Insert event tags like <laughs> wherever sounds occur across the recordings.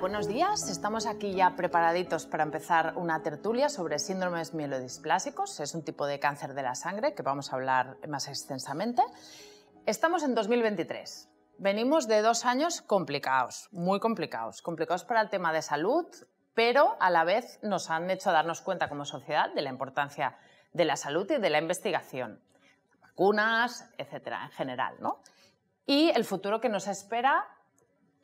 buenos días. Estamos aquí ya preparaditos para empezar una tertulia sobre síndromes mielodisplásicos. Es un tipo de cáncer de la sangre que vamos a hablar más extensamente. Estamos en 2023. Venimos de dos años complicados, muy complicados. Complicados para el tema de salud, pero a la vez nos han hecho darnos cuenta como sociedad de la importancia de la salud y de la investigación. Vacunas, etcétera, en general, ¿no? Y el futuro que nos espera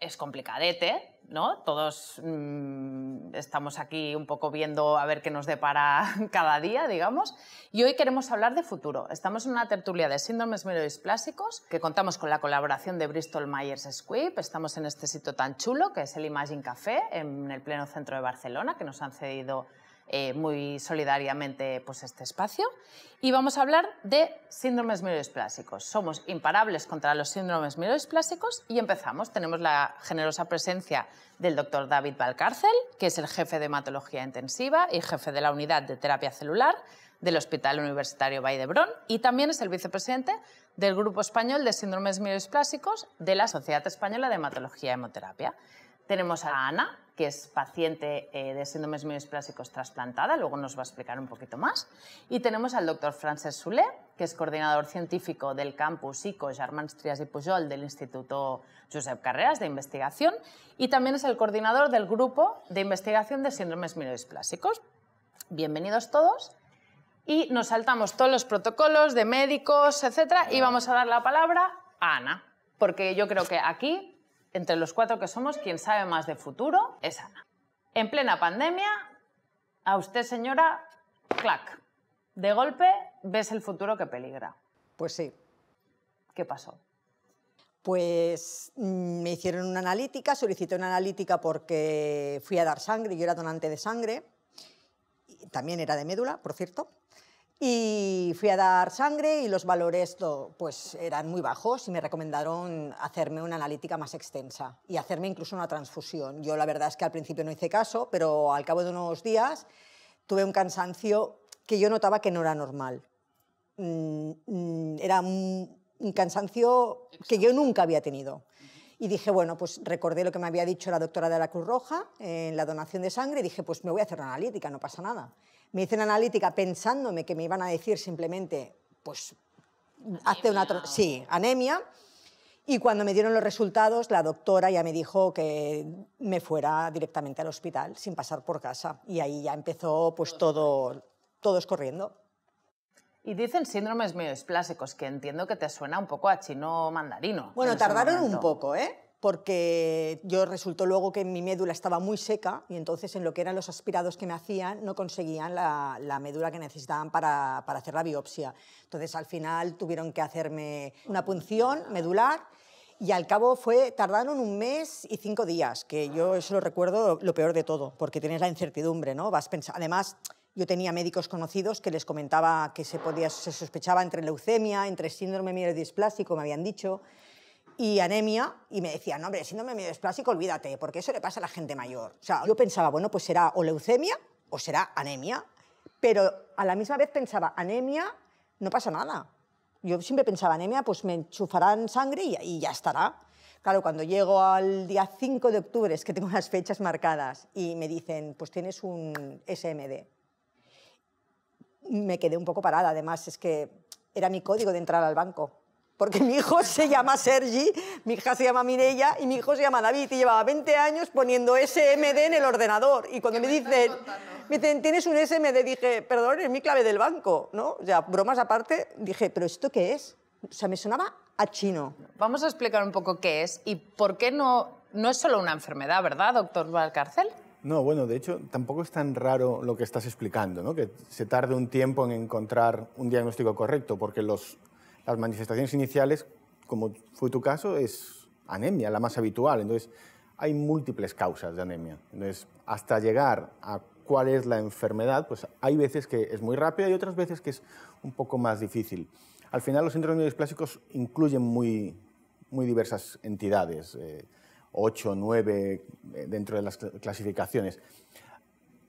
es complicadete, ¿no? Todos mm, estamos aquí un poco viendo a ver qué nos depara <laughs> cada día, digamos. Y hoy queremos hablar de futuro. Estamos en una tertulia de síndromes mielodisplásicos que contamos con la colaboración de Bristol Myers Squibb. Estamos en este sitio tan chulo que es el Imagine Café, en el pleno centro de Barcelona, que nos han cedido eh, muy solidariamente pues, este espacio. Y vamos a hablar de síndromes mielodisplásicos. Somos imparables contra los síndromes mielodisplásicos y empezamos. Tenemos la generosa presencia del doctor David Valcárcel, que es el jefe de hematología intensiva y jefe de la unidad de terapia celular del Hospital Universitario Baidebron y también es el vicepresidente del Grupo Español de Síndromes Mielodisplásicos de la Sociedad Española de Hematología y Hemoterapia. Tenemos a Ana, que es paciente eh, de síndromes mioesplásicos trasplantada, luego nos va a explicar un poquito más. Y tenemos al doctor Frances Sule, que es coordinador científico del campus ICO Germans Trias y Pujol del Instituto Josep Carreras de Investigación y también es el coordinador del grupo de investigación de síndromes mioesplásicos. Bienvenidos todos. Y nos saltamos todos los protocolos de médicos, etcétera, y vamos a dar la palabra a Ana, porque yo creo que aquí entre los cuatro que somos, quien sabe más de futuro es Ana. En plena pandemia, a usted, señora, clac, de golpe ves el futuro que peligra. Pues sí. ¿Qué pasó? Pues mm, me hicieron una analítica, solicité una analítica porque fui a dar sangre, yo era donante de sangre, también era de médula, por cierto. Y fui a dar sangre y los valores pues, eran muy bajos y me recomendaron hacerme una analítica más extensa y hacerme incluso una transfusión. Yo la verdad es que al principio no hice caso, pero al cabo de unos días tuve un cansancio que yo notaba que no era normal. Mm, mm, era un cansancio que yo nunca había tenido. Y dije, bueno, pues recordé lo que me había dicho la doctora de la Cruz Roja en la donación de sangre y dije, pues me voy a hacer una analítica, no pasa nada. Me hice una analítica pensándome que me iban a decir simplemente, pues, hace una... Sí, anemia. Y cuando me dieron los resultados, la doctora ya me dijo que me fuera directamente al hospital sin pasar por casa. Y ahí ya empezó pues todo, todos corriendo. Y dicen síndromes plásicos que entiendo que te suena un poco a chino mandarino. Bueno, tardaron un poco, ¿eh? porque yo resultó luego que mi médula estaba muy seca y entonces en lo que eran los aspirados que me hacían no conseguían la, médula que necesitaban para, hacer la biopsia. Entonces al final tuvieron que hacerme una punción medular y al cabo fue, tardaron un mes y cinco días, que yo eso lo recuerdo lo peor de todo, porque tienes la incertidumbre, ¿no? Vas pensando, además yo tenía médicos conocidos que les comentaba que se, podía, se sospechaba entre leucemia, entre síndrome mielodisplásico, me habían dicho, y anemia, y me decían, hombre, síndrome mielodisplásico, olvídate, porque eso le pasa a la gente mayor. O sea, yo pensaba, bueno, pues será o leucemia o será anemia, pero a la misma vez pensaba, anemia, no pasa nada. Yo siempre pensaba, anemia, pues me enchufarán sangre y, y ya estará. Claro, cuando llego al día 5 de octubre, es que tengo las fechas marcadas, y me dicen, pues tienes un SMD me quedé un poco parada. Además, es que era mi código de entrar al banco. Porque <laughs> mi hijo se llama Sergi, mi hija se llama Mirella y mi hijo se llama David. Y llevaba 20 años poniendo SMD en el ordenador. Y cuando me dicen, me dicen, tienes un SMD, dije, perdón, es mi clave del banco. ¿no? O sea, bromas aparte, dije, ¿pero esto qué es? O sea, me sonaba a chino. Vamos a explicar un poco qué es y por qué no, no es solo una enfermedad, ¿verdad, doctor Valcarcel? No, bueno, de hecho tampoco es tan raro lo que estás explicando, ¿no? que se tarde un tiempo en encontrar un diagnóstico correcto, porque las manifestaciones iniciales, como fue tu caso, es anemia, la más habitual. Entonces, hay múltiples causas de anemia. Entonces, hasta llegar a cuál es la enfermedad, pues hay veces que es muy rápida y otras veces que es un poco más difícil. Al final, los síndromes plásticos incluyen muy, muy diversas entidades. Eh, 8, 9 eh, dentro de las clasificaciones.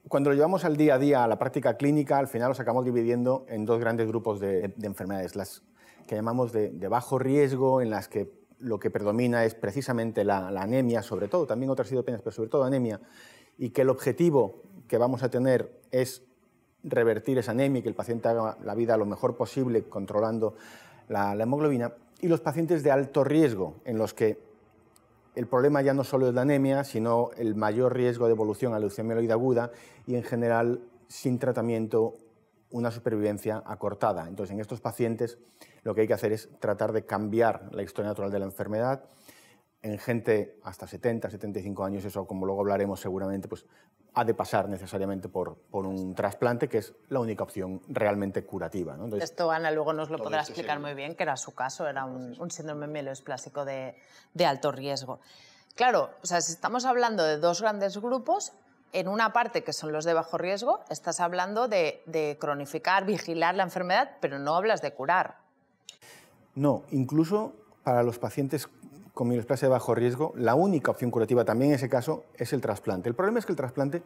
Cuando lo llevamos al día a día, a la práctica clínica, al final lo acabamos dividiendo en dos grandes grupos de, enfermedades, las que llamamos de, bajo riesgo, en las que lo que predomina es precisamente la, anemia, sobre todo, también otras hidropenias, pero sobre todo anemia, y que el objetivo que vamos a tener es revertir esa anemia y que el paciente haga la vida lo mejor posible controlando la hemoglobina, y los pacientes de alto riesgo, en los que el problema ya no solo es la anemia, sino el mayor riesgo de evolución a leucemia aguda y en general sin tratamiento una supervivencia acortada. Entonces, en estos pacientes lo que hay que hacer es tratar de cambiar la historia natural de la enfermedad. En gente hasta 70, 75 años, eso como luego hablaremos seguramente, pues ha de pasar necesariamente por, un trasplante, que es la única opción realmente curativa. Esto Ana luego nos lo podrá explicar muy bien, que era su caso, era un, síndrome mieloesplásico de, alto riesgo. Claro, o sea, si estamos hablando de dos grandes grupos, en una parte que son los de bajo riesgo, estás hablando de, de cronificar, vigilar la enfermedad, pero no hablas de curar. No, incluso para los pacientes con mieloplasia de bajo riesgo, la única opción curativa también en ese caso es el trasplante. El problema es que el trasplante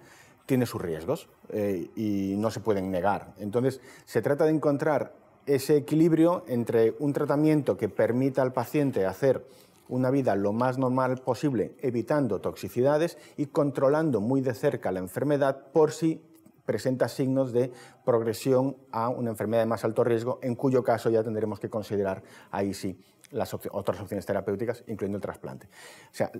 tiene sus riesgos eh, y no se pueden negar. Entonces, se trata de encontrar ese equilibrio entre un tratamiento que permita al paciente hacer una vida lo más normal posible, evitando toxicidades y controlando muy de cerca la enfermedad por si presenta signos de progresión a una enfermedad de más alto riesgo, en cuyo caso ya tendremos que considerar ahí sí las otras opciones terapéuticas, incluyendo el trasplante. O sea,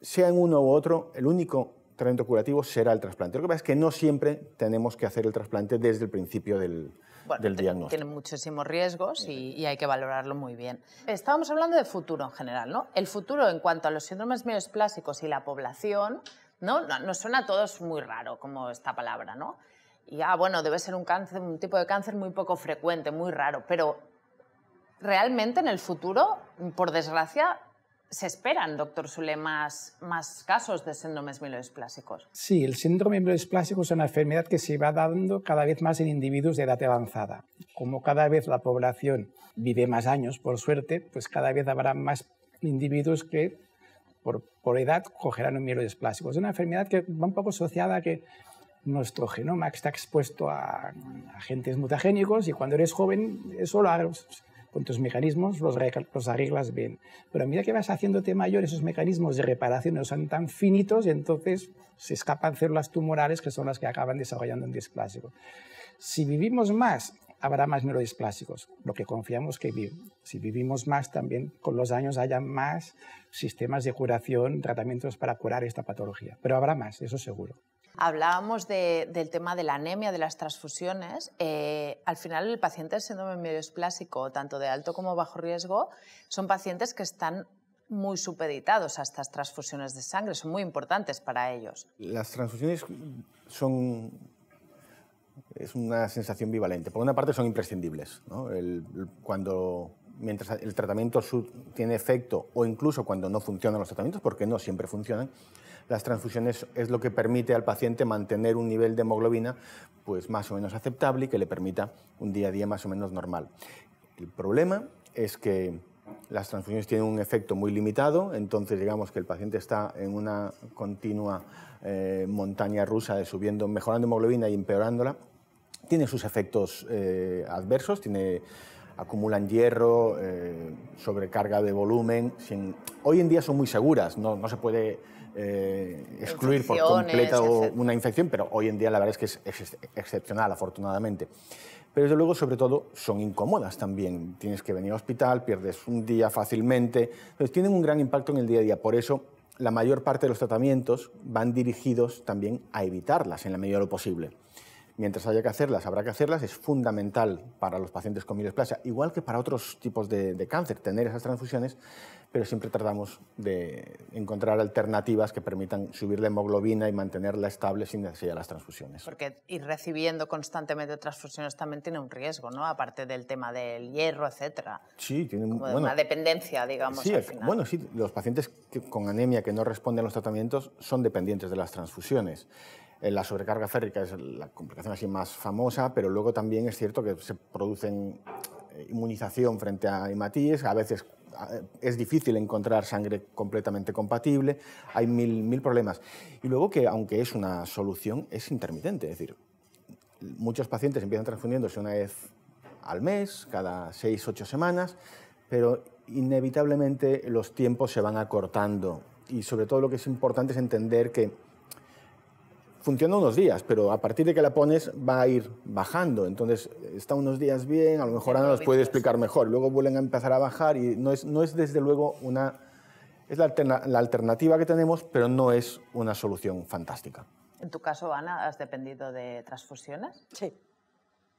sea en uno u otro, el único tratamiento curativo será el trasplante. Lo que pasa es que no siempre tenemos que hacer el trasplante desde el principio del, diagnóstico. Tiene muchísimos riesgos y, hay que valorarlo muy bien. Estábamos hablando de futuro en general, ¿no? El futuro en cuanto a los síndromes clásicos y la población, ¿no? Nos suena a todos muy raro como esta palabra, ¿no? Y ah, bueno, debe ser un un tipo de cáncer muy poco frecuente, muy raro, pero realmente en el futuro, por desgracia, se esperan, doctor Sule, más, casos de síndromes mielodisplásicos. Sí, el síndrome mielodisplásico es una enfermedad que se va dando cada vez más en individuos de edad avanzada. Como cada vez la población vive más años, por suerte, pues cada vez habrá más individuos que por, edad cogerán un mielodisplásico. Es una enfermedad que va un poco asociada a que nuestro genoma está expuesto a agentes mutagénicos y cuando eres joven eso lo, con tus mecanismos los, arreglas bien. Pero a medida que vas haciéndote mayor, esos mecanismos de reparación no son tan finitos y entonces se escapan células tumorales que son las que acaban desarrollando un displásico. Si vivimos más, habrá más neurodisplásicos, lo que confiamos que vivimos. Si vivimos más, también con los años haya más sistemas de curación, tratamientos para curar esta patología. Pero habrá más, eso seguro. Hablábamos del tema de la anemia, de las transfusiones. Eh, al final, el paciente siendo síndrome mediosplásico, tanto de alto como bajo riesgo, son pacientes que están muy supeditados a estas transfusiones de sangre, son muy importantes para ellos. Las transfusiones son es una sensación bivalente. Por una parte son imprescindibles, cuando mientras el tratamiento tiene efecto o incluso cuando no funcionan los tratamientos, porque no siempre funcionan, las transfusiones es lo que permite al paciente mantener un nivel de hemoglobina pues más o menos aceptable y que le permita un día a día más o menos normal. El problema es que las transfusiones tienen un efecto muy limitado, entonces digamos que el paciente está en una continua eh, montaña rusa de subiendo, mejorando hemoglobina y empeorándola. Tiene sus efectos eh, adversos, tiene acumulan hierro, eh, sobrecarga de volumen. Sin... Hoy en día son muy seguras, no, se puede eh, excluir por completo una infección, pero hoy en día la verdad es que es excepcional, afortunadamente. Pero desde luego, sobre todo, son incómodas también. Tienes que venir al hospital, pierdes un día fácilmente. tienen un gran impacto en el día a día. Por eso, la mayor parte de los tratamientos van dirigidos también a evitarlas en la medida de lo posible. Mientras haya que hacerlas, habrá que hacerlas. Es fundamental para los pacientes con mieloplasia, igual que para otros tipos de, cáncer, tener esas transfusiones, pero siempre tratamos de encontrar alternativas que permitan subir la hemoglobina y mantenerla estable sin necesidad de las transfusiones. Porque ir recibiendo constantemente transfusiones también tiene un riesgo, ¿no? Aparte del tema del hierro, etcétera. Sí, tiene una dependencia, digamos. Sí, bueno, sí, los pacientes con anemia que no responden a los tratamientos son dependientes de las transfusiones. Eh, la sobrecarga férrica es la complicación así más famosa, pero luego también es cierto que se producen eh, inmunización frente a hematíes, a veces es difícil encontrar sangre completamente compatible, hay mil, mil problemas. Y luego que, aunque es una solución, es intermitente, es decir, muchos pacientes empiezan transfundiéndose una vez al mes, cada seis, ocho semanas, pero inevitablemente los tiempos se van acortando y sobre todo lo que es importante es entender que funciona unos días, pero a partir de que la pones va a ir bajando. Entonces está unos días bien, a lo mejor Ana nos puede explicar mejor. Luego vuelven a empezar a bajar y no es, no es desde luego una... Es la, la alternativa que tenemos, pero no es una solución fantástica. En tu caso, Ana, ¿has dependido de transfusiones? Sí.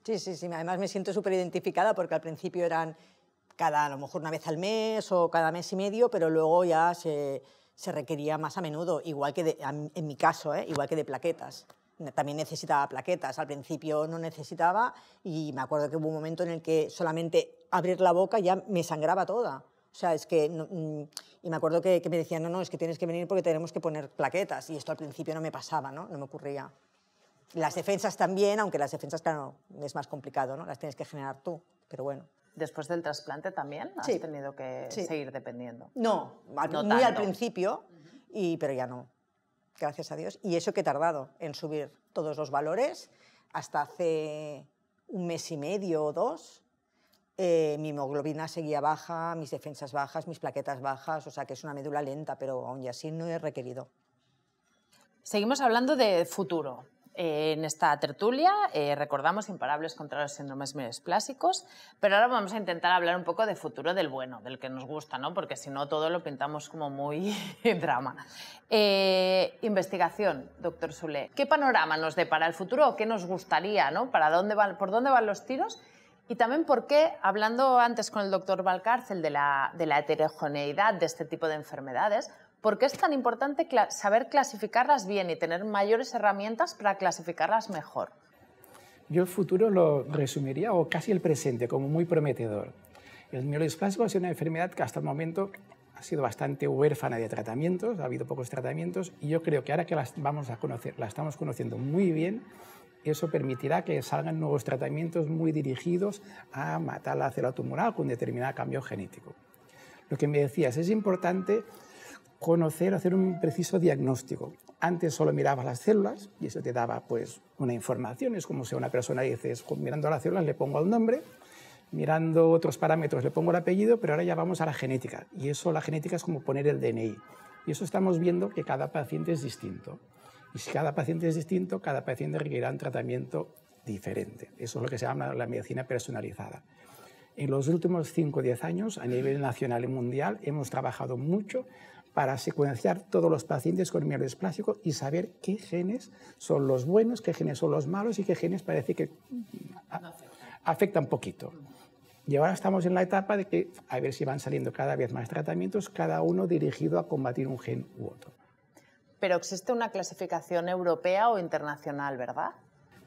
Sí, sí, sí. Además me siento súper identificada porque al principio eran cada, a lo mejor una vez al mes o cada mes y medio, pero luego ya se se requería más a menudo, igual que en mi caso, ¿eh? igual que de plaquetas. También necesitaba plaquetas, al principio no necesitaba y me acuerdo que hubo un momento en el que solamente abrir la boca ya me sangraba toda. O sea, es que... Mm, y me acuerdo que, me decían, no, no, es que tienes que venir porque tenemos que poner plaquetas. Y esto al principio no me pasaba, ¿no? me ocurría. Las defensas también, aunque las defensas, claro, es más complicado, ¿no? Las tienes que generar tú, pero bueno. Después del trasplante también has tenido que seguir dependiendo. No, muy al principio, y, pero ya no, gracias a Dios. Y eso que he tardado en subir todos los valores, hasta hace un mes y medio o dos, eh, mi hemoglobina seguía baja, mis defensas bajas, mis plaquetas bajas, o sea que es una médula lenta, pero aún así no he requerido. Seguimos hablando de futuro, en esta tertulia eh, recordamos imparables contra los síndromes clásicos, pero ahora vamos a intentar hablar un poco de futuro del bueno, del que nos gusta, ¿no? porque si no todo lo pintamos como muy <laughs> drama. Eh, investigación, doctor Sule, ¿qué panorama nos depara el futuro o qué nos gustaría? ¿no? ¿Para dónde van, ¿Por dónde van los tiros? Y también ¿por qué? hablando antes con el doctor Valcárcel de la heterogeneidad de este tipo de enfermedades, ¿Por qué es tan importante saber clasificarlas bien y tener mayores herramientas para clasificarlas mejor? Yo el futuro lo resumiría, o casi el presente, como muy prometedor. El mielodisplásico es una enfermedad que hasta el momento ha sido bastante huérfana de tratamientos, ha habido pocos tratamientos, y yo creo que ahora que las vamos a conocer, la estamos conociendo muy bien, eso permitirá que salgan nuevos tratamientos muy dirigidos a matar la célula tumoral con determinado cambio genético. Lo que me decías, es importante conocer, hacer un preciso diagnóstico. Antes solo miraba las células y eso te daba pues una información. Es como si a una persona dices, mirando las células le pongo el nombre, mirando otros parámetros le pongo el apellido, pero ahora ya vamos a la genética. Y eso, la genética es como poner el DNI. Y eso estamos viendo que cada paciente es distinto. Y si cada paciente es distinto, cada paciente requerirá un tratamiento diferente. Eso es lo que se llama la medicina personalizada. En los últimos 5 o 10 años, a nivel nacional y mundial, hemos trabajado mucho para secuenciar todos los pacientes con plástico y saber qué genes son los buenos, qué genes son los malos y qué genes parece que mm, afectan poquito. Y ahora estamos en la etapa de que a ver si van saliendo cada vez más tratamientos, cada uno dirigido a combatir un gen u otro. Pero existe una clasificación europea o internacional, ¿verdad?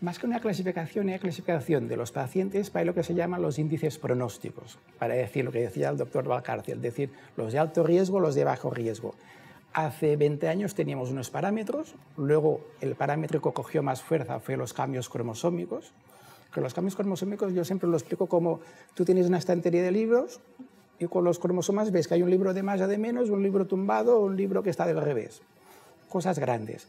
Más que una clasificación, hay clasificación de los pacientes para lo que se llaman los índices pronósticos, para decir lo que decía el doctor Valcárcel, es decir, los de alto riesgo, los de bajo riesgo. Hace 20 años teníamos unos parámetros, luego el parámetro que cogió más fuerza fue los cambios cromosómicos, que los cambios cromosómicos yo siempre lo explico como tú tienes una estantería de libros y con los cromosomas ves que hay un libro de más o de menos, un libro tumbado o un libro que está del revés. Cosas grandes.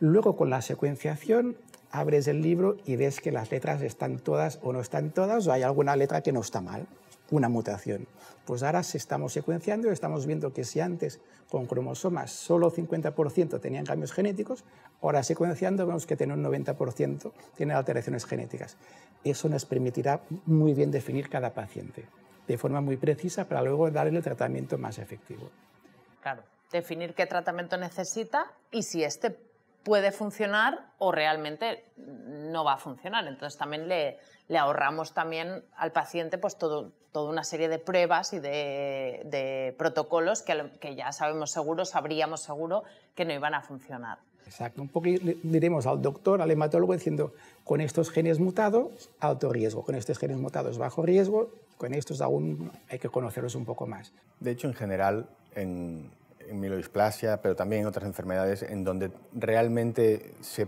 Luego con la secuenciación abres el libro y ves que las letras están todas o no están todas, o hay alguna letra que no está mal, una mutación. Pues ahora se estamos secuenciando y estamos viendo que si antes con cromosomas solo 50% tenían cambios genéticos, ahora secuenciando vemos que tiene un 90% tiene alteraciones genéticas. Eso nos permitirá muy bien definir cada paciente de forma muy precisa para luego darle el tratamiento más efectivo. Claro, definir qué tratamiento necesita y si este puede funcionar o realmente no va a funcionar. Entonces también le, le ahorramos también al paciente pues todo, toda una serie de pruebas y de, de protocolos que, que, ya sabemos seguro, sabríamos seguro que no iban a funcionar. Exacto, un poco diremos al doctor, al hematólogo diciendo con estos genes mutados, alto riesgo, con estos genes mutados, bajo riesgo, con estos aún hay que conocerlos un poco más. De hecho, en general, en, en mielodisplasia, pero también en otras enfermedades, en donde realmente se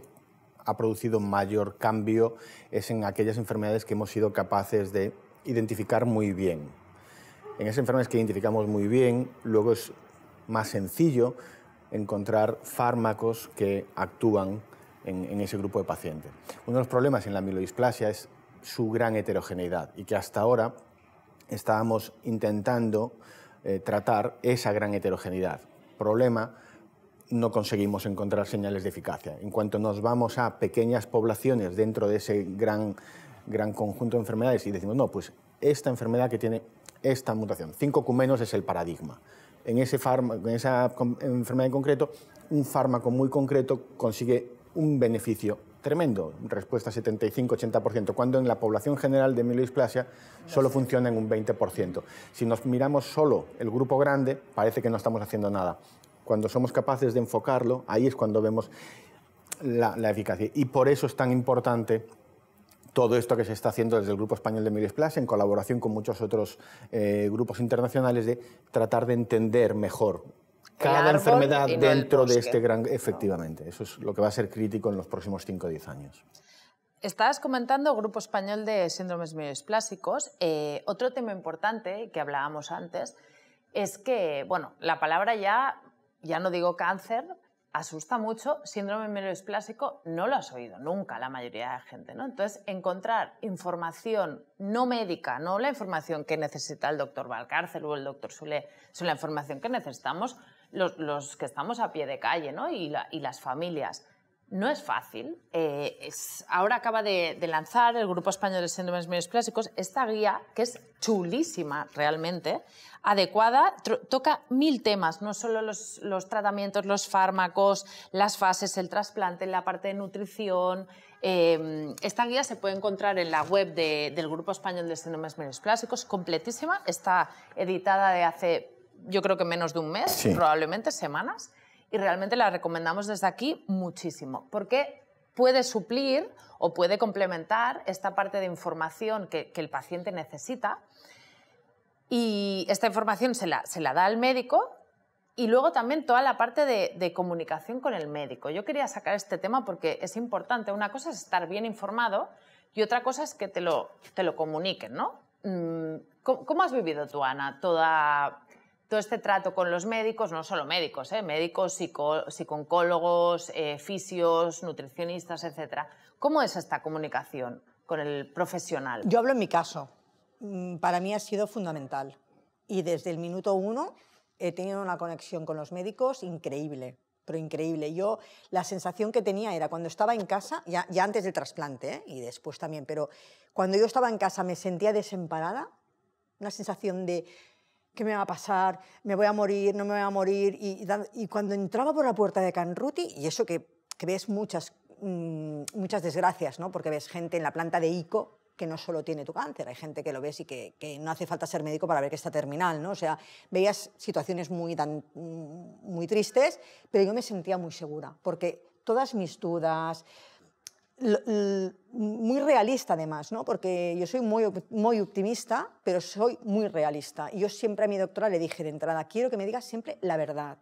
ha producido mayor cambio es en aquellas enfermedades que hemos sido capaces de identificar muy bien. En esas enfermedades que identificamos muy bien, luego es más sencillo encontrar fármacos que actúan en, ese grupo de pacientes. Uno de los problemas en la mielodisplasia es su gran heterogeneidad y que hasta ahora estábamos intentando eh, tratar esa gran heterogeneidad problema, no conseguimos encontrar señales de eficacia. En cuanto nos vamos a pequeñas poblaciones dentro de ese gran, gran conjunto de enfermedades y decimos, no, pues esta enfermedad que tiene esta mutación, 5 Q menos es el paradigma. En, ese en esa enfermedad en concreto, un fármaco muy concreto consigue un beneficio tremendo, respuesta 75-80%, cuando en la población general de mielodisplasia solo funciona en un 20%. Si nos miramos solo el grupo grande, parece que no estamos haciendo nada. Cuando somos capaces de enfocarlo, ahí es cuando vemos la, eficacia. Y por eso es tan importante todo esto que se está haciendo desde el Grupo Español de Mielisplasia, en colaboración con muchos otros eh, grupos internacionales, de tratar de entender mejor cada enfermedad dentro de este gran... Efectivamente, eso es lo que va a ser crítico en los próximos 5 o 10 años. Estabas comentando Grupo Español de Síndromes Mielosplásicos. Eh, otro tema importante que hablábamos antes es que, bueno, la palabra ya, ya no digo cáncer, asusta mucho. Síndrome mielosplásico no lo has oído nunca la mayoría de la gente, ¿no? Entonces, encontrar información no médica, no la información que necesita el doctor Valcárcel o el doctor Sule, sino la información que necesitamos los, que estamos a pie de calle ¿no? y, las familias. No es fácil. Eh, ahora acaba de, lanzar el Grupo Español de Síndromes Medios Clásicos esta guía, que es chulísima realmente, adecuada, toca mil temas, no solo los, tratamientos, los fármacos, las fases, el trasplante, la parte de nutrición. Em, esta guía se puede encontrar en la web del Grupo Español de Síndromes Medios Clásicos, completísima, está editada de hace yo creo que menos de un mes, probablemente semanas, y realmente la recomendamos desde aquí muchísimo, porque puede suplir o puede complementar esta parte de información que, el paciente necesita. Y esta información se la, se la da al médico y luego también toda la parte de, comunicación con el médico. Yo quería sacar este tema porque es importante. Una cosa es estar bien informado y otra cosa es que te lo, te lo comuniquen, ¿no? Mm, ¿Cómo, has vivido tú, Ana, toda todo este trato con los médicos, no solo médicos, ¿eh? médicos, psicólogos, psiconcólogos, eh, fisios, nutricionistas, etcétera. ¿Cómo es esta comunicación con el profesional? Yo hablo en mi caso. Mm, para mí ha sido fundamental. Y desde el minuto uno he tenido una conexión con los médicos increíble, pero increíble. Yo la sensación que tenía era cuando estaba en casa, ya, antes del trasplante ¿eh? y después también, pero cuando yo estaba en casa me sentía desemparada, una sensación de ¿qué me va a pasar? ¿Me voy a morir? ¿No me voy a morir? Y, cuando entraba por la puerta de Canruti, y eso que, ves muchas, mm, muchas desgracias, ¿no? porque ves gente en la planta de ICO que no solo tiene tu cáncer, hay gente que lo ves y que, no hace falta ser médico para ver que está terminal, ¿no? O sea, veías situaciones muy, mm, muy tristes, pero yo me sentía muy segura, porque todas mis dudas, Mm, muy realista además, ¿no? porque yo soy muy, muy optimista, pero soy muy realista. Y yo siempre a mi doctora le dije de entrada, quiero que me digas siempre la verdad.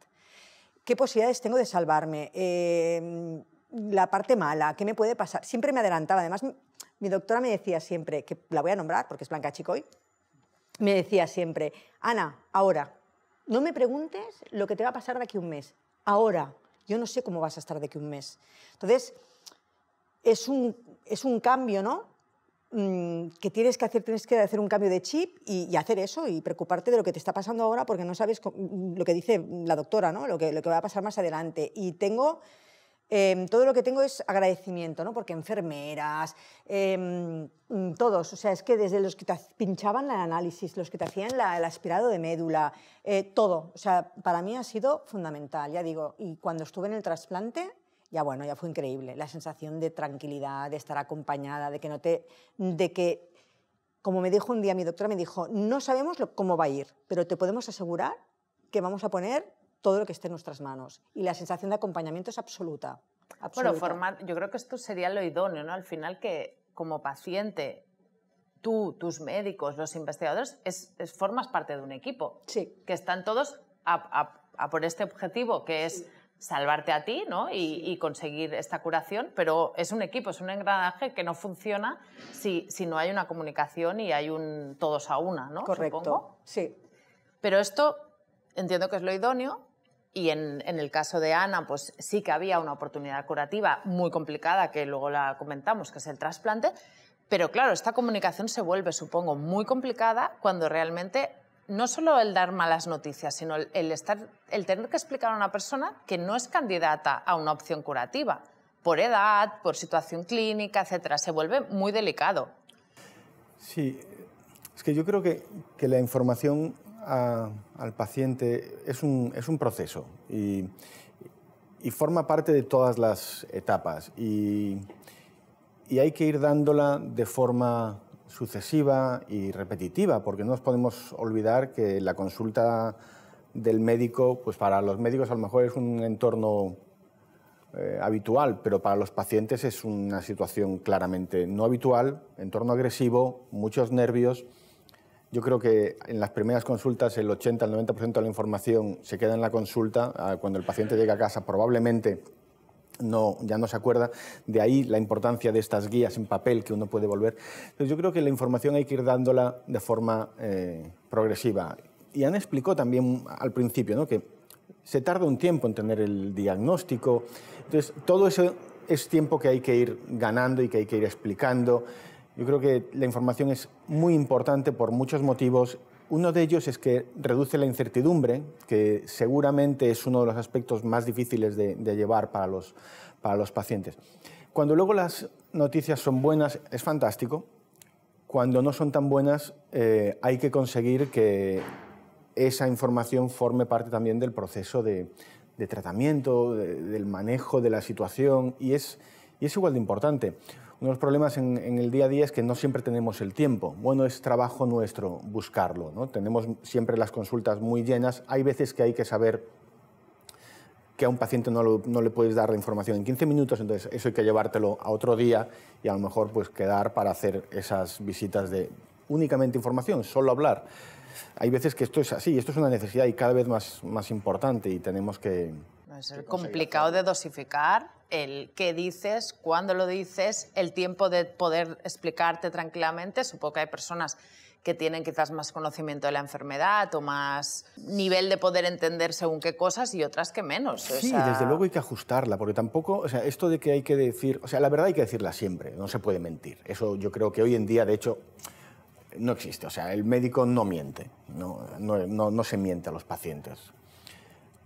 ¿Qué posibilidades tengo de salvarme? Em, la parte mala, ¿qué me puede pasar? Siempre me adelantaba. Además, mi doctora me decía siempre, que la voy a nombrar porque es Blanca Chicoy, me decía siempre, Ana, ahora, no me preguntes lo que te va a pasar de aquí a un mes. Ahora, yo no sé cómo vas a estar de aquí a un mes. Entonces, es un, cambio, ¿no? Mm, que tienes que hacer, tienes que hacer un cambio de chip y, hacer eso y preocuparte de lo que te está pasando ahora porque no sabes mm, lo que dice la doctora, ¿no? lo, que, lo que va a pasar más adelante. Y tengo, em, todo lo que tengo es agradecimiento, porque enfermeras, em, mm, todos, o sea, es que desde los que te pinchaban el análisis, los que te hacían el aspirado de médula, eh, todo, o sea, para mí ha sido fundamental, ya digo, y cuando estuve en el trasplante ya bueno, ya fue increíble. La sensación de tranquilidad, de estar acompañada, de que no te... De que, como me dijo un día mi doctora, me dijo, no sabemos cómo va a ir, pero te podemos asegurar que vamos a poner todo lo que esté en nuestras manos. Y la sensación de acompañamiento es absoluta. yo creo que esto sería lo idóneo, ¿no? Al final que como paciente tú, tus médicos, los investigadores, es, formas parte de un equipo. Sí. Que están todos a, por este objetivo, que es salvarte a ti ¿no? y, conseguir esta curación, pero es un equipo, es un engranaje que no funciona si, si no hay una comunicación y hay un todos a una, ¿no? Correcto, Supongo. sí. Pero esto entiendo que es lo idóneo y en, en, el caso de Ana, pues sí que había una oportunidad curativa muy complicada, que luego la comentamos, que es el trasplante, pero claro, esta comunicación se vuelve, supongo, muy complicada cuando realmente no solo el dar malas noticias, sino el, estar, el tener que explicar a una persona que no es candidata a una opción curativa, por edad, por situación clínica, etcétera, se vuelve muy delicado. Sí, es que yo creo que, la información al paciente es un, proceso y, forma parte de todas las etapas y, y hay que ir dándola de forma sucesiva y repetitiva, porque no nos podemos olvidar que la consulta del médico, pues para los médicos a lo mejor es un entorno eh, habitual, pero para los pacientes es una situación claramente no habitual, entorno agresivo, muchos nervios. Yo creo que en las primeras consultas el 80 al 90% de la información se queda en la consulta. Ah, cuando el paciente llega a casa probablemente no, ya no se acuerda, de ahí la importancia de estas guías en papel que uno puede volver. Entonces yo creo que la información hay que ir dándola de forma eh, progresiva. Y Ana explicó también al principio ¿no? que se tarda un tiempo en tener el diagnóstico, entonces todo eso es tiempo que hay que ir ganando y que hay que ir explicando. Yo creo que la información es muy importante por muchos motivos uno de ellos es que reduce la incertidumbre, que seguramente es uno de los aspectos más difíciles de, llevar para los, para los pacientes. Cuando luego las noticias son buenas, es fantástico. Cuando no son tan buenas, eh, hay que conseguir que esa información forme parte también del proceso de, tratamiento, del manejo de la situación, y es igual de importante. Uno de los problemas en, el día a día es que no siempre tenemos el tiempo. Bueno, es trabajo nuestro buscarlo. ¿no? Tenemos siempre las consultas muy llenas. Hay veces que hay que saber que a un paciente no, no, le puedes dar la información en 15 minutos, entonces eso hay que llevártelo a otro día y a lo mejor pues quedar para hacer esas visitas de únicamente información, solo hablar. Hay veces que esto es así, esto es una necesidad y cada vez más, más importante y tenemos que... Es complicado de dosificar el qué dices, cuándo lo dices, el tiempo de poder explicarte tranquilamente. Supongo que hay personas que tienen quizás más conocimiento de la enfermedad o más nivel de poder entender según qué cosas y otras que menos. Sí, desde luego hay que ajustarla, porque tampoco, o sea, esto de que hay que decir, o sea, la verdad hay que decirla siempre, no se puede mentir. Eso yo creo que hoy en día, de hecho, no existe, o sea, el médico no miente, no se miente a los pacientes.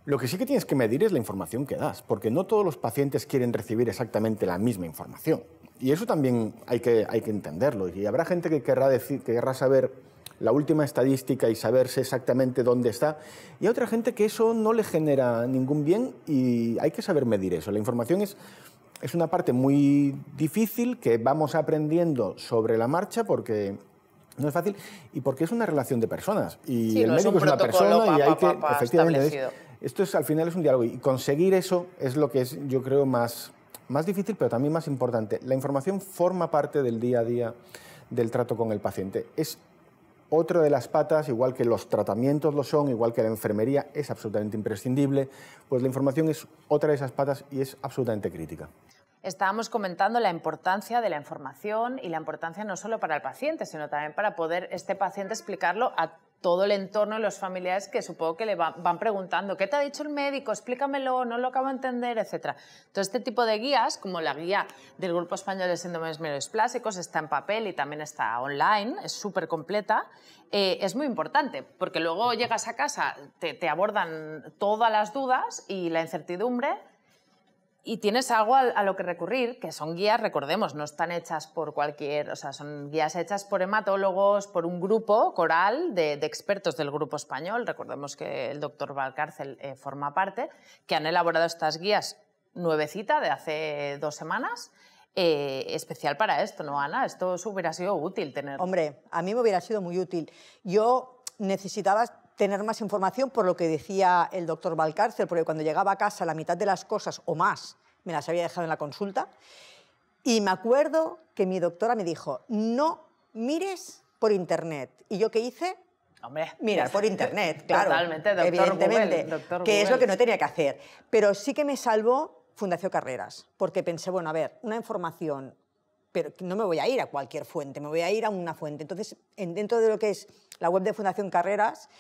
Lo que sí que tienes que medir es la información que das, porque no todos los pacientes quieren recibir exactamente la misma información. Y eso también hay que, hay que entenderlo. Y habrá gente que querrá, decir, querrá saber la última estadística y saberse exactamente dónde está. Y hay otra gente que eso no le genera ningún bien y hay que saber medir eso. La información es, es una parte muy difícil que vamos aprendiendo sobre la marcha porque no es fácil y porque es una relación de personas. Y el médico es, una persona y hay que, esto es, al final es un diálogo y conseguir eso es lo que es, yo creo, más, más difícil, pero también más importante. La información forma parte del día a día del trato con el paciente. Es otra de las patas, igual que los tratamientos lo son, igual que la enfermería es absolutamente imprescindible, pues la información es otra de esas patas y es absolutamente crítica. Estábamos comentando la importancia de la información y la importancia no solo para el paciente, sino también para poder este paciente explicarlo a todo el entorno, los familiares que supongo que le van preguntando, ¿qué te ha dicho el médico? Explícamelo, no lo acabo de entender, etc. Entonces este tipo de guías, como la guía del Grupo Español de Síndromes Plásticos, está en papel y también está online, es súper completa, eh, es muy importante, porque luego llegas a casa, te, te abordan todas las dudas y la incertidumbre, y tienes algo a, lo que recurrir, que son guías, recordemos, no están hechas por cualquier, o sea, son guías hechas por hematólogos, por un grupo coral de, expertos del grupo español, recordemos que el doctor Valcárcel eh, forma parte, que han elaborado estas guías nuevecita de hace dos semanas. Eh, especial para esto, ¿no, Ana? Esto hubiera sido útil tener. Hombre, a mí me hubiera sido muy útil. Yo necesitaba tener más información por lo que decía el doctor Valcárcel, porque cuando llegaba a casa la mitad de las cosas o más me las había dejado en la consulta. Y me acuerdo que mi doctora me dijo, no mires por internet. ¿Y yo qué hice? Hombre, mirar por internet, claro. Totalmente, doctor evidentemente, que es lo que no tenía que hacer. Pero sí que me salvó Fundación Carreras, porque pensé, bueno, a ver, una información, pero no me voy a ir a cualquier fuente, me voy a ir a una fuente. Entonces, dentro de lo que es la web de Fundación Carreras,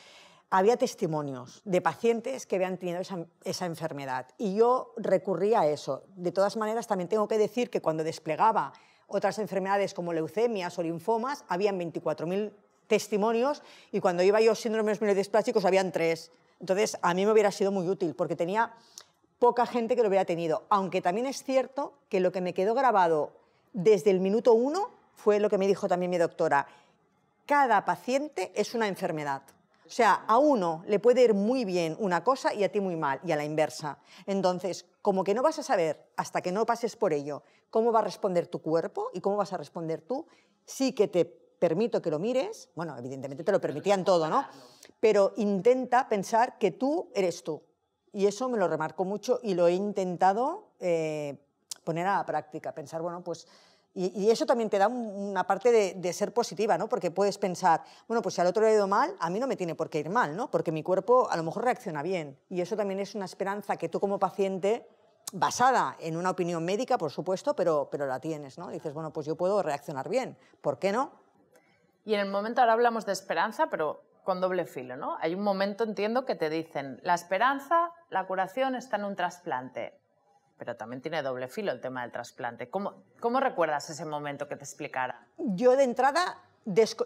había testimonios de pacientes que habían tenido esa, enfermedad y yo recurría a eso. De todas maneras, también tengo que decir que cuando desplegaba otras enfermedades como leucemias o linfomas, habían 24.000 testimonios y cuando iba yo a síndromes mielodisplásicos habían tres. Entonces, a mí me hubiera sido muy útil porque tenía poca gente que lo hubiera tenido. Aunque también es cierto que lo que me quedó grabado desde el minuto uno fue lo que me dijo también mi doctora. Cada paciente es una enfermedad. O sea, a uno le puede ir muy bien una cosa y a ti muy mal, y a la inversa. Entonces, como que no vas a saber hasta que no pases por ello cómo va a responder tu cuerpo y cómo vas a responder tú, sí que te permito que lo mires, bueno, evidentemente te lo permitían todo, ¿no? Pero intenta pensar que tú eres tú. Y eso me lo remarco mucho y lo he intentado eh, poner a la práctica, pensar, bueno, pues y, eso también te da una parte de, ser positiva, ¿no? Porque puedes pensar, bueno, pues si al otro le ha ido mal, a mí no me tiene por qué ir mal, ¿no? Porque mi cuerpo a lo mejor reacciona bien. Y eso también es una esperanza que tú como paciente, basada en una opinión médica, por supuesto, pero, pero la tienes, ¿no? dices, bueno, pues yo puedo reaccionar bien, ¿por qué no? Y en el momento ahora hablamos de esperanza, pero con doble filo, ¿no? Hay un momento, entiendo, que te dicen, la esperanza, la curación está en un trasplante pero también tiene doble filo el tema del trasplante. ¿Cómo, cómo recuerdas ese momento que te explicara? Yo de entrada,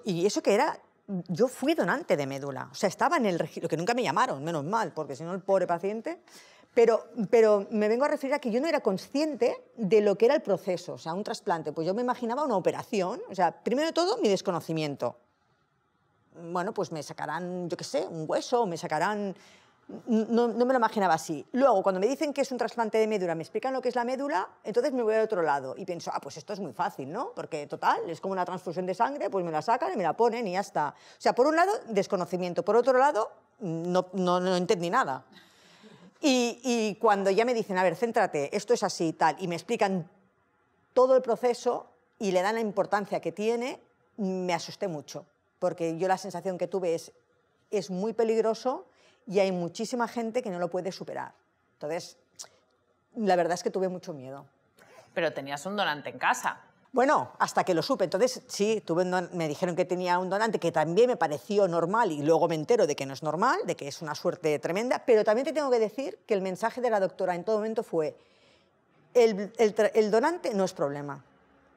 y eso que era, yo fui donante de médula, o sea, estaba en el registro, que nunca me llamaron, menos mal, porque si no el pobre paciente, pero, pero me vengo a referir a que yo no era consciente de lo que era el proceso, o sea, un trasplante, pues yo me imaginaba una operación, o sea, primero de todo mi desconocimiento. Bueno, pues me sacarán, yo qué sé, un hueso, me sacarán no, me lo imaginaba así. Luego, cuando me dicen que es un trasplante de médula, me explican lo que es la médula, entonces me voy al otro lado y pienso, ah, pues esto es muy fácil, ¿no? Porque, total, es como una transfusión de sangre, pues me la sacan y me la ponen y ya está. O sea, por un lado, desconocimiento, por otro lado, no, no, entendí nada. Y, y cuando ya me dicen, a ver, céntrate, esto es así y tal, y me explican todo el proceso y le dan la importancia que tiene, me asusté mucho, porque yo la sensación que tuve es, es muy peligroso y hay muchísima gente que no lo puede superar. Entonces, la verdad es que tuve mucho miedo. Pero tenías un donante en casa. Bueno, hasta que lo supe. Entonces, sí, tuve me dijeron que tenía un donante que también me pareció normal y luego me entero de que no es normal, de que es una suerte tremenda. Pero también te tengo que decir que el mensaje de la doctora en todo momento fue, el, el donante no es problema.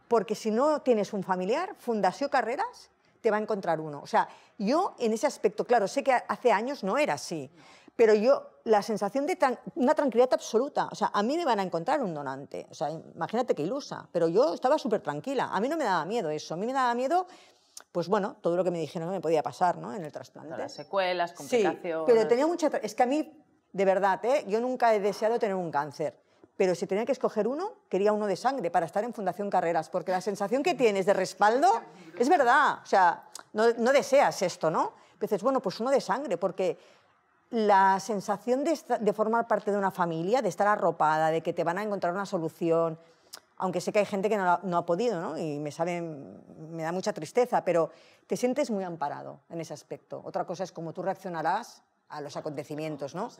Porque si no tienes un familiar, Fundación Carreras te va a encontrar uno. O sea, yo en ese aspecto, claro, sé que hace años no era así, pero yo la sensación de una tranquilidad absoluta. O sea, a mí me van a encontrar un donante. O sea, imagínate que ilusa, pero yo estaba súper tranquila. A mí no me daba miedo eso. A mí me daba miedo pues bueno, todo lo que me dijeron me podía pasar ¿no? en el trasplante. Las secuelas, complicaciones. Sí, pero tenía mucha. Es que a mí, de verdad, ¿eh? yo nunca he deseado tener un cáncer pero si tenía que escoger uno, quería uno de sangre para estar en Fundación Carreras, porque la sensación que tienes de respaldo es verdad, o sea, no, deseas esto, ¿no? Entonces, bueno, pues uno de sangre, porque la sensación de, formar parte de una familia, de estar arropada, de que te van a encontrar una solución, aunque sé que hay gente que no, ha, no ha podido, ¿no? Y me sabe, me da mucha tristeza, pero te sientes muy amparado en ese aspecto. Otra cosa es cómo tú reaccionarás a los acontecimientos, ¿no?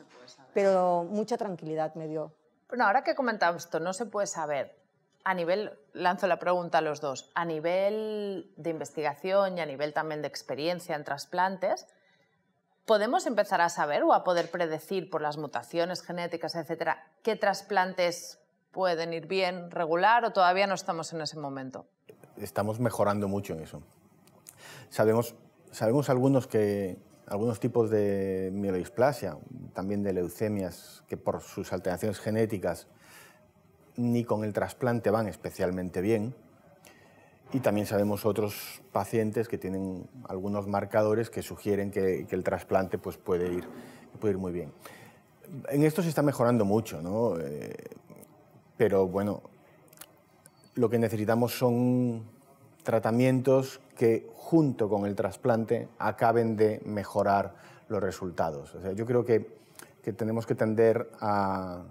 Pero mucha tranquilidad me dio bueno, ahora que comentamos esto, no se puede saber. A nivel, lanzo la pregunta a los dos, a nivel de investigación y a nivel también de experiencia en trasplantes, ¿podemos empezar a saber o a poder predecir por las mutaciones genéticas, etcétera, qué trasplantes pueden ir bien, regular o todavía no estamos en ese momento? Estamos mejorando mucho en eso. Sabemos, sabemos algunos que, algunos tipos de mielodisplasia, también de leucemias que por sus alteraciones genéticas ni con el trasplante van especialmente bien. Y también sabemos otros pacientes que tienen algunos marcadores que sugieren que, el trasplante pues puede, ir, puede ir muy bien. En esto se está mejorando mucho, ¿no? Eh, pero bueno, lo que necesitamos son tratamientos que junto con el trasplante acaben de mejorar los resultados. yo creo que, tenemos que tender a,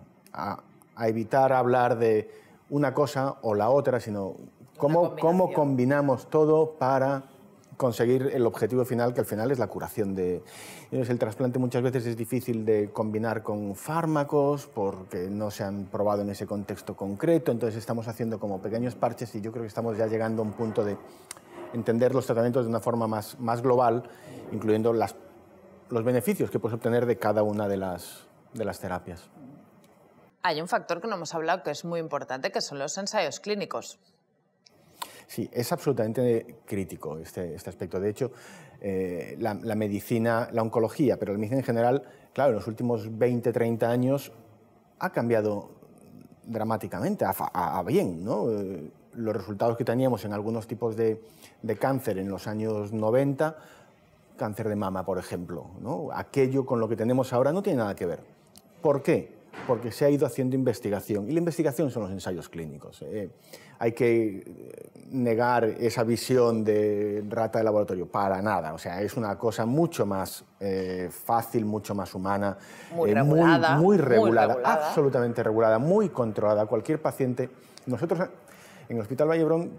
evitar hablar de una cosa o la otra, sino cómo, cómo combinamos todo para conseguir el objetivo final, que al final es la curación de... El trasplante muchas veces es difícil de combinar con fármacos porque no se han probado en ese contexto concreto, entonces estamos haciendo como pequeños parches y yo creo que estamos ya llegando a un punto de entender los tratamientos de una forma más, global, incluyendo los beneficios que puedes obtener de cada una de las terapias. Hay un factor que no hemos hablado que es muy importante, que son los ensayos clínicos. Sí, es absolutamente crítico este, este aspecto. De hecho, eh, la, medicina, la oncología, pero la medicina en general, claro, en los últimos 20, 30 años ha cambiado dramáticamente, a, bien, eh, los resultados que teníamos en algunos tipos de, cáncer en los años 90, cáncer de mama, por ejemplo, aquello con lo que tenemos ahora no tiene nada que ver. ¿Por qué? porque se ha ido haciendo investigación. Y la investigación son los ensayos clínicos. ¿eh? hay que eh, negar esa visión de rata de laboratorio, para nada. O sea, es una cosa mucho más eh, fácil, mucho más humana, muy, regulada, muy, regulada, absolutamente regulada, muy controlada. Cualquier paciente. Nosotros en el Hospital Vallebrón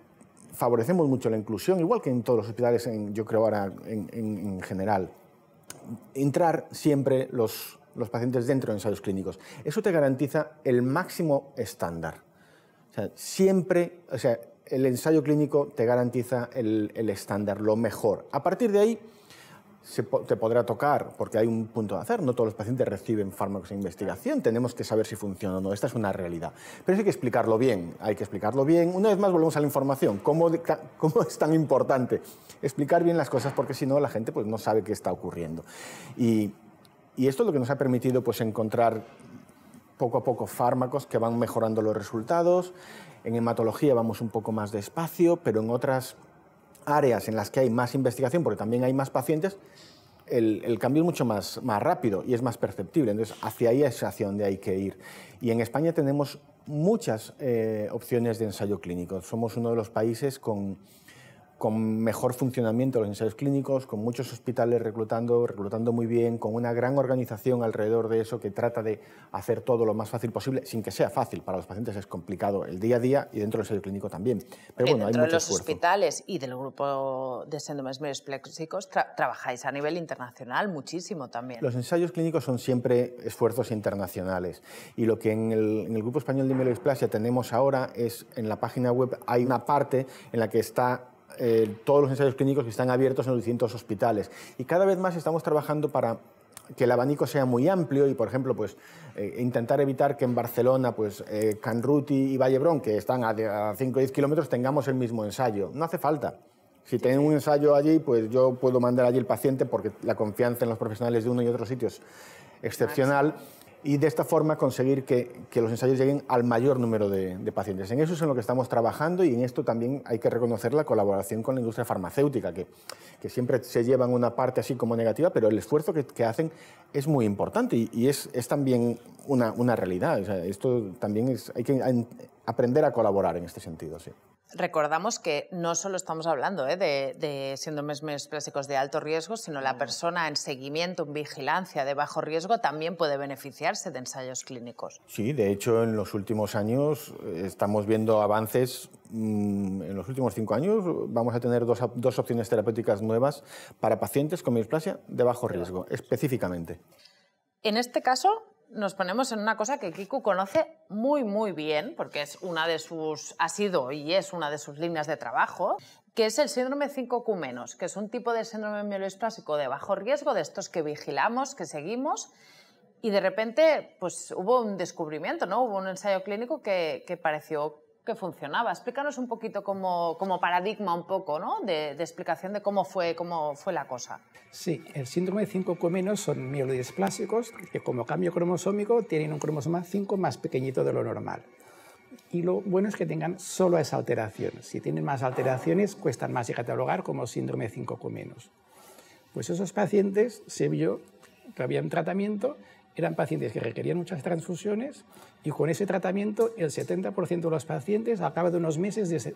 favorecemos mucho la inclusión, igual que en todos los hospitales, yo creo ahora en general. Entrar siempre los los pacientes dentro de ensayos clínicos. Eso te garantiza el máximo estándar. O sea, siempre, o sea, el ensayo clínico te garantiza el, el estándar, lo mejor. A partir de ahí, se te podrá tocar, porque hay un punto de hacer, no todos los pacientes reciben fármacos de investigación, tenemos que saber si funciona o no, esta es una realidad. Pero hay que explicarlo bien, hay que explicarlo bien. Una vez más volvemos a la información, cómo, cómo es tan importante explicar bien las cosas, porque si no la gente pues, no sabe qué está ocurriendo. Y y esto es lo que nos ha permitido pues, encontrar poco a poco fármacos que van mejorando los resultados. En hematología vamos un poco más despacio, pero en otras áreas en las que hay más investigación, porque también hay más pacientes, el, cambio es mucho más, más rápido y es más perceptible. Entonces, hacia ahí es hacia donde hay que ir. Y en España tenemos muchas eh, opciones de ensayo clínico. Somos uno de los países con con mejor funcionamiento de los ensayos clínicos, con muchos hospitales reclutando, reclutando muy bien, con una gran organización alrededor de eso que trata de hacer todo lo más fácil posible, sin que sea fácil. Para los pacientes es complicado el día a día y dentro del ensayo clínico también. Pero bueno, hay muchos de los hospitales y del grupo de síndromes mielosplésicos trabajáis a nivel internacional muchísimo también. Los ensayos clínicos son siempre esfuerzos internacionales y lo que en el, grupo español de Esplasia tenemos ahora es en la página web hay una parte en la que está eh, todos los ensayos clínicos que están abiertos en los distintos hospitales. Y cada vez más estamos trabajando para que el abanico sea muy amplio y, por ejemplo, pues, eh, intentar evitar que en Barcelona, pues, eh, Canruti y Vallebrón, que están a 5 o 10 kilómetros, tengamos el mismo ensayo. No hace falta. Si tienen un ensayo allí, pues yo puedo mandar allí el paciente porque la confianza en los profesionales de uno y otro sitio es excepcional y de esta forma conseguir que, los ensayos lleguen al mayor número de, pacientes. En eso es en lo que estamos trabajando y en esto también hay que reconocer la colaboración con la industria farmacéutica, que, siempre se llevan una parte así como negativa, pero el esfuerzo que, hacen es muy importante y, es, también una, realidad. esto también hay que aprender a colaborar en este sentido. Sí recordamos que no solo estamos hablando ¿eh? de, de, síndromes plásticos de alto riesgo, sino la persona en seguimiento, en vigilancia de bajo riesgo también puede beneficiarse de ensayos clínicos. Sí, de hecho, en los últimos años eh, estamos viendo avances. Mm, en los últimos cinco años vamos a tener dos, opciones terapéuticas nuevas para pacientes con mioplasia de bajo riesgo, específicamente. En este caso, nos ponemos en una cosa que Kiku conoce muy, muy bien, porque es una de sus, ha sido y es una de sus líneas de trabajo, que es el síndrome 5Q-, que es un tipo de síndrome mielodisplásico de bajo riesgo, de estos que vigilamos, que seguimos, y de repente pues, hubo un descubrimiento, ¿no? hubo un ensayo clínico que, que pareció que funcionaba. Explícanos un poquito como, paradigma, un poco, ¿no? De, explicación de cómo fue, cómo fue la cosa. Sí, el síndrome de 5Q- son mielodisplásicos que como cambio cromosómico tienen un cromosoma 5 más pequeñito de lo normal. Y lo bueno es que tengan solo esa alteración. Si tienen más alteraciones, cuestan más de catalogar como síndrome de 5Q-. Pues esos pacientes se vio que había un tratamiento eran pacientes que requerían muchas transfusiones y con ese tratamiento el 70% de los pacientes al cabo de unos meses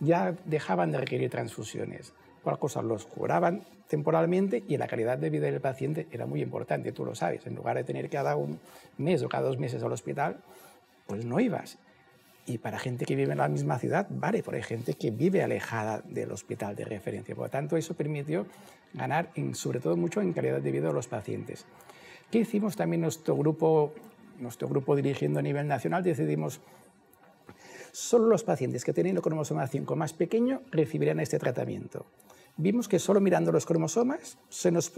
ya dejaban de requerir transfusiones. Por cosa los curaban temporalmente y la calidad de vida del paciente era muy importante, tú lo sabes. En lugar de tener que cada un mes o cada dos meses al hospital, pues no ibas. Y para gente que vive en la misma ciudad, vale, pero hay gente que vive alejada del hospital de referencia. Por lo tanto, eso permitió ganar en, sobre todo mucho en calidad de vida de los pacientes. ¿Qué hicimos también nuestro grupo, nuestro grupo dirigiendo a nivel nacional? Decidimos solo los pacientes que tenían el cromosoma 5 más pequeño recibirán este tratamiento. Vimos que solo mirando los cromosomas se nos,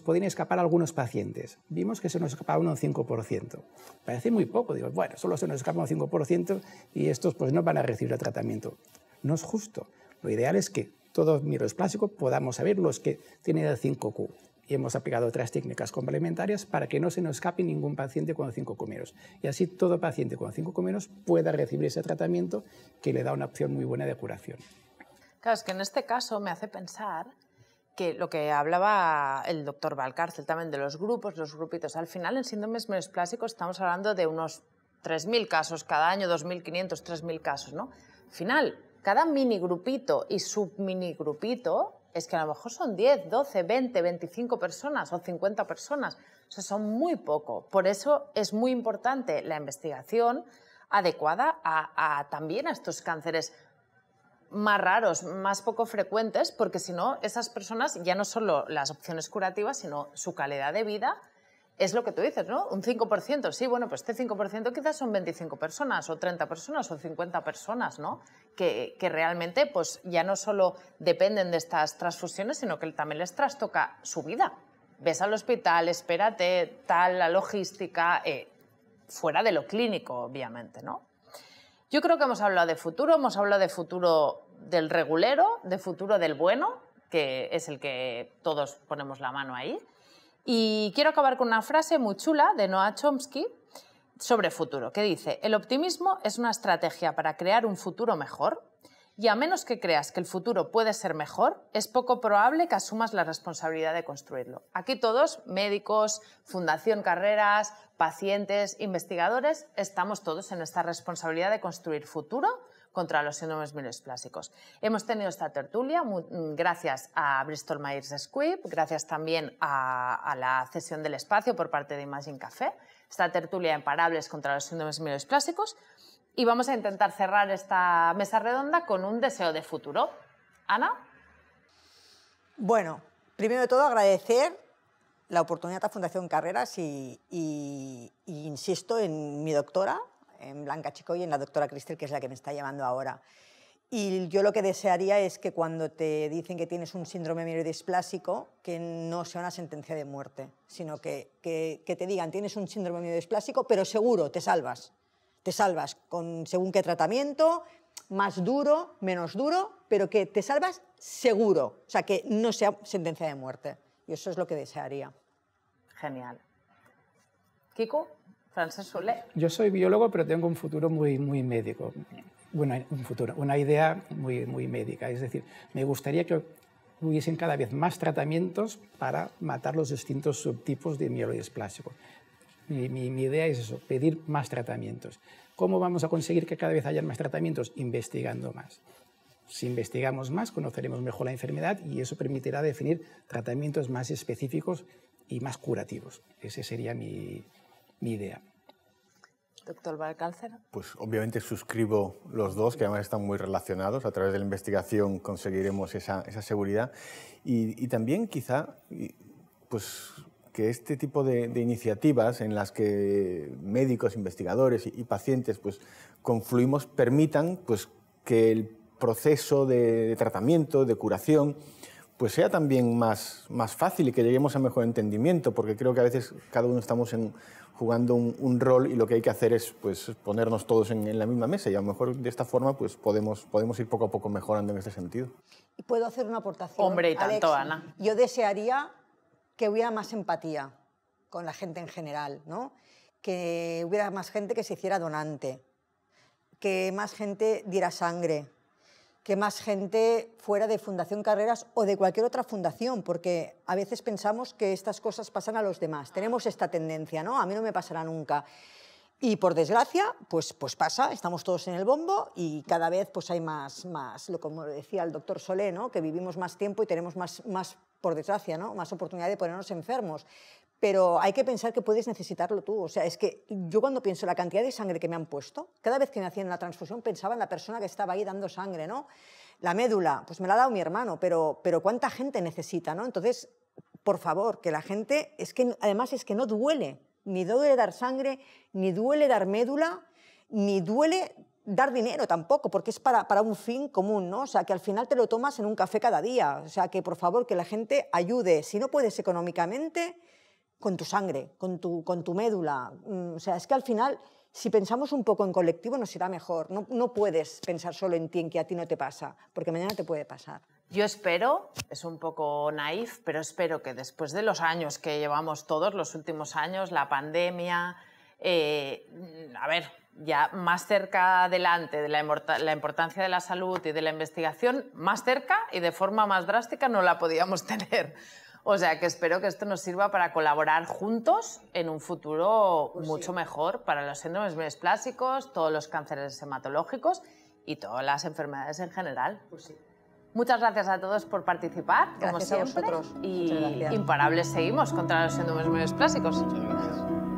podían escapar algunos pacientes. Vimos que se nos escapaba un 5%. Parece muy poco, digo, bueno, solo se nos escapa un 5% y estos pues no van a recibir el tratamiento. No es justo. Lo ideal es que todos los plásticos podamos saber los que tienen el 5Q y hemos aplicado otras técnicas complementarias para que no se nos escape ningún paciente con cinco comeros. Y así todo paciente con cinco comeros pueda recibir ese tratamiento que le da una opción muy buena de curación. Claro, es que en este caso me hace pensar que lo que hablaba el doctor Valcárcel también de los grupos, los grupitos. Al final, en síndromes clásicos estamos hablando de unos 3.000 casos cada año, 2.500, 3.000 casos, ¿no? final, cada mini grupito y mini grupito es que a lo mejor son 10, 12, 20, 25 personas o 50 personas. O sea, son muy poco. Por eso es muy importante la investigación adecuada también a estos cánceres más raros, más poco frecuentes, porque si no, esas personas ya no solo las opciones curativas, sino su calidad de vida es lo que tú dices, ¿no? Un 5%, sí, bueno, pues este 5% quizás son 25 personas o 30 personas o 50 personas, ¿no? Que, realmente pues ya no solo dependen de estas transfusiones, sino que también les trastoca su vida. Ves al hospital, espérate, tal, la logística, eh, fuera de lo clínico, obviamente, ¿no? Yo creo que hemos hablado de futuro, hemos hablado de futuro del regulero, de futuro del bueno, que es el que todos ponemos la mano ahí y quiero acabar con una frase muy chula de Noah Chomsky sobre futuro, que dice, el optimismo es una estrategia para crear un futuro mejor y a menos que creas que el futuro puede ser mejor, es poco probable que asumas la responsabilidad de construirlo. Aquí todos, médicos, Fundación Carreras, pacientes, investigadores, estamos todos en esta responsabilidad de construir futuro contra los síndromes plásticos. Hemos tenido esta tertulia mm, gracias a Bristol Myers Squibb, gracias también a, la cesión del espacio por parte de Imagine Café, esta tertulia parables contra los síndromes plásticos. Y vamos a intentar cerrar esta mesa redonda con un deseo de futuro. Ana. Bueno, primero de todo agradecer la oportunidad a Fundación Carreras y, y insisto en mi doctora, en Blanca Chico y en la doctora Cristel, que es la que me está llamando ahora. Y yo lo que desearía es que cuando te dicen que tienes un síndrome mielodisplásico, que no sea una sentencia de muerte, sino que, te digan tienes un síndrome mielodisplásico, pero seguro, te salvas. Te salvas con según qué tratamiento, más duro, menos duro, pero que te salvas seguro. O sea, que no sea sentencia de muerte. Y eso es lo que desearía. Genial. Kiko. Yo soy biólogo, pero tengo un futuro muy, muy médico. Bueno, un futuro, una idea muy, muy médica. Es decir, me gustaría que hubiesen cada vez más tratamientos para matar los distintos subtipos de mieloides plástico. Mi, mi, idea es eso, pedir más tratamientos. ¿Cómo vamos a conseguir que cada vez haya más tratamientos? Investigando más. Si investigamos más, conoceremos mejor la enfermedad y eso permitirá definir tratamientos más específicos y más curativos. Ese sería mi, mi idea. Doctor Valcáncer. Pues obviamente suscribo los dos, que además están muy relacionados. A través de la investigación conseguiremos esa, seguridad. Y, también quizá pues, que este tipo de, iniciativas en las que médicos, investigadores y, pacientes pues, confluimos permitan pues, que el proceso de tratamiento, de curación, pues sea también más, fácil y que lleguemos a mejor entendimiento, porque creo que a veces cada uno estamos en, jugando un, rol y lo que hay que hacer es pues, ponernos todos en, la misma mesa y a lo mejor de esta forma pues, podemos, podemos ir poco a poco mejorando en este sentido. y ¿Puedo hacer una aportación? Hombre, y tanto, Ana. Yo desearía que hubiera más empatía con la gente en general, ¿no? que hubiera más gente que se hiciera donante, que más gente diera sangre, que más gente fuera de Fundación Carreras o de cualquier otra fundación, porque a veces pensamos que estas cosas pasan a los demás. Tenemos esta tendencia, ¿no? A mí no me pasará nunca. Y por desgracia, pues, pues pasa, estamos todos en el bombo y cada vez pues hay más, más lo como decía el doctor Solé, que vivimos más tiempo y tenemos más, más por desgracia, ¿no? más oportunidad de ponernos enfermos pero hay que pensar que puedes necesitarlo tú. O sea, es que yo cuando pienso la cantidad de sangre que me han puesto, cada vez que me hacían la transfusión pensaba en la persona que estaba ahí dando sangre, ¿no? La médula, pues me la ha dado mi hermano, pero, pero ¿cuánta gente necesita, no? Entonces, por favor, que la gente, es que además es que no duele, ni duele dar sangre, ni duele dar médula, ni duele dar dinero tampoco, porque es para, para, un fin común, ¿no? O sea, que al final te lo tomas en un café cada día. O sea, que por favor que la gente ayude. Si no puedes económicamente, con tu sangre, con tu, con tu médula. Mm, o sea, es que al final, si pensamos un poco en colectivo, nos irá mejor. No, puedes pensar solo en ti, en que a ti no te pasa, porque mañana te puede pasar. Yo espero, es un poco naif, pero espero que después de los años que llevamos todos, los últimos años, la pandemia, eh, a ver, ya más cerca delante de la, importancia de la salud y de la investigación, más cerca y de forma más drástica no la podíamos <laughs> tener. O sea que espero que esto nos sirva para colaborar juntos en un futuro pues mucho mejor para los síndromes plásticos, todos los cánceres hematológicos y todas las enfermedades en general. Pues sí. Muchas gracias a todos por participar, gracias como siempre. A vosotros. Y imparables seguimos contra los síndromes mielosplásicos. Muchas gracias.